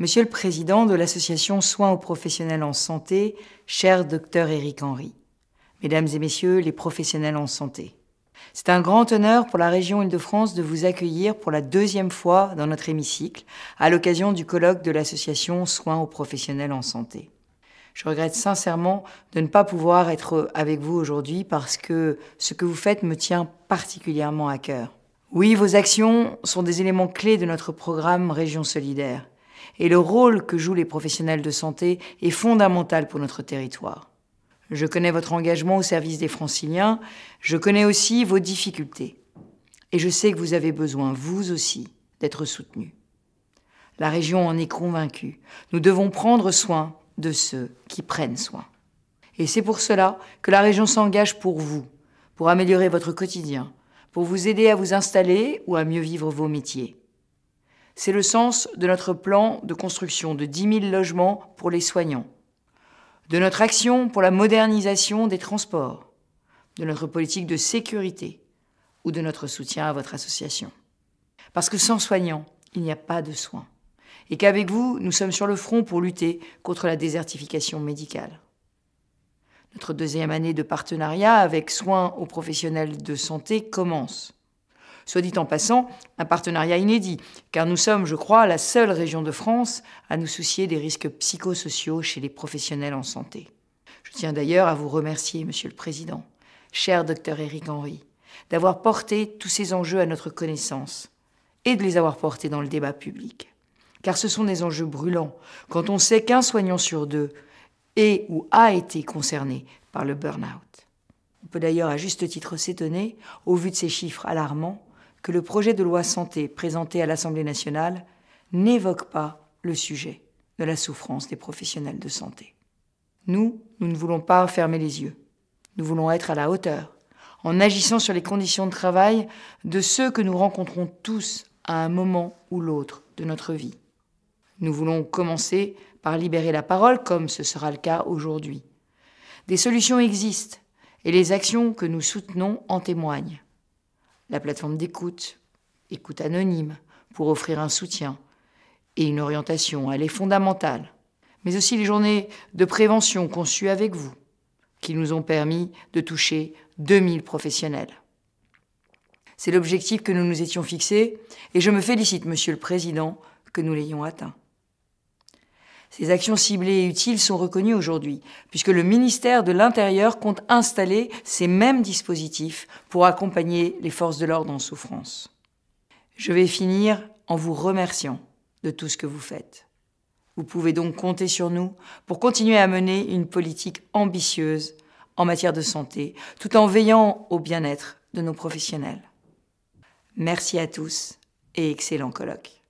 Monsieur le Président de l'association Soins aux professionnels en santé, cher docteur Éric Henry. Mesdames et Messieurs les professionnels en santé. C'est un grand honneur pour la région Île-de-France de vous accueillir pour la deuxième fois dans notre hémicycle à l'occasion du colloque de l'association Soins aux professionnels en santé. Je regrette sincèrement de ne pas pouvoir être avec vous aujourd'hui parce que ce que vous faites me tient particulièrement à cœur. Oui, vos actions sont des éléments clés de notre programme Région Solidaire et le rôle que jouent les professionnels de santé est fondamental pour notre territoire. Je connais votre engagement au service des franciliens, je connais aussi vos difficultés. Et je sais que vous avez besoin, vous aussi, d'être soutenus. La région en est convaincue. Nous devons prendre soin de ceux qui prennent soin. Et c'est pour cela que la région s'engage pour vous, pour améliorer votre quotidien, pour vous aider à vous installer ou à mieux vivre vos métiers. C'est le sens de notre plan de construction de 10 000 logements pour les soignants, de notre action pour la modernisation des transports, de notre politique de sécurité ou de notre soutien à votre association. Parce que sans soignants, il n'y a pas de soins. Et qu'avec vous, nous sommes sur le front pour lutter contre la désertification médicale. Notre deuxième année de partenariat avec soins aux professionnels de santé commence. Soit dit en passant, un partenariat inédit, car nous sommes, je crois, la seule région de France à nous soucier des risques psychosociaux chez les professionnels en santé. Je tiens d'ailleurs à vous remercier, Monsieur le Président, cher docteur Éric Henry, d'avoir porté tous ces enjeux à notre connaissance et de les avoir portés dans le débat public. Car ce sont des enjeux brûlants quand on sait qu'un soignant sur deux est ou a été concerné par le burn-out. On peut d'ailleurs à juste titre s'étonner, au vu de ces chiffres alarmants, que le projet de loi santé présenté à l'Assemblée nationale n'évoque pas le sujet de la souffrance des professionnels de santé. Nous, nous ne voulons pas fermer les yeux. Nous voulons être à la hauteur, en agissant sur les conditions de travail de ceux que nous rencontrons tous à un moment ou l'autre de notre vie. Nous voulons commencer par libérer la parole, comme ce sera le cas aujourd'hui. Des solutions existent, et les actions que nous soutenons en témoignent la plateforme d'écoute, écoute anonyme, pour offrir un soutien et une orientation. Elle est fondamentale. Mais aussi les journées de prévention conçues avec vous, qui nous ont permis de toucher 2000 professionnels. C'est l'objectif que nous nous étions fixés et je me félicite, Monsieur le Président, que nous l'ayons atteint. Ces actions ciblées et utiles sont reconnues aujourd'hui, puisque le ministère de l'Intérieur compte installer ces mêmes dispositifs pour accompagner les forces de l'ordre en souffrance. Je vais finir en vous remerciant de tout ce que vous faites. Vous pouvez donc compter sur nous pour continuer à mener une politique ambitieuse en matière de santé, tout en veillant au bien-être de nos professionnels. Merci à tous et excellent colloque.